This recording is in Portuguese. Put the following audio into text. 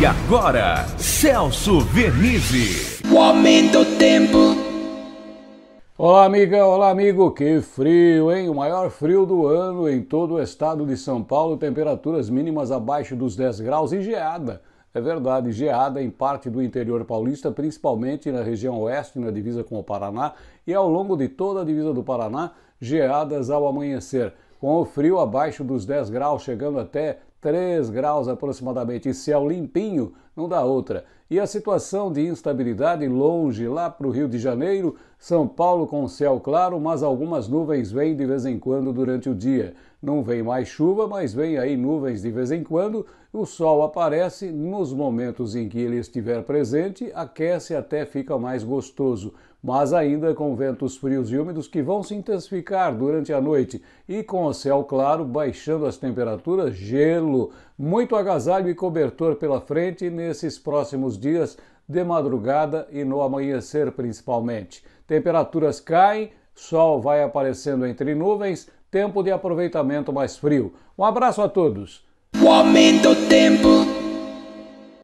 E agora, Celso Vernizzi. O aumento do tempo. Olá, amiga, olá, amigo. Que frio, hein? O maior frio do ano em todo o estado de São Paulo, temperaturas mínimas abaixo dos 10 graus e geada. É verdade, geada em parte do interior paulista, principalmente na região oeste, na divisa com o Paraná, e ao longo de toda a divisa do Paraná, geadas ao amanhecer. Com o frio abaixo dos 10 graus, chegando até 3 graus aproximadamente, e céu limpinho, não dá outra. E a situação de instabilidade longe, lá para o Rio de Janeiro, São Paulo com céu claro, mas algumas nuvens vêm de vez em quando durante o dia. Não vem mais chuva, mas vem aí nuvens de vez em quando. O sol aparece nos momentos em que ele estiver presente, aquece até fica mais gostoso, mas ainda com ventos frios e úmidos que vão se intensificar durante a noite e com o céu claro baixando as temperaturas, gelo muito agasalho e cobertor pela frente nesses próximos dias, de madrugada e no amanhecer principalmente. Temperaturas caem, sol vai aparecendo entre nuvens, tempo de aproveitamento mais frio. Um abraço a todos. O aumento do tempo.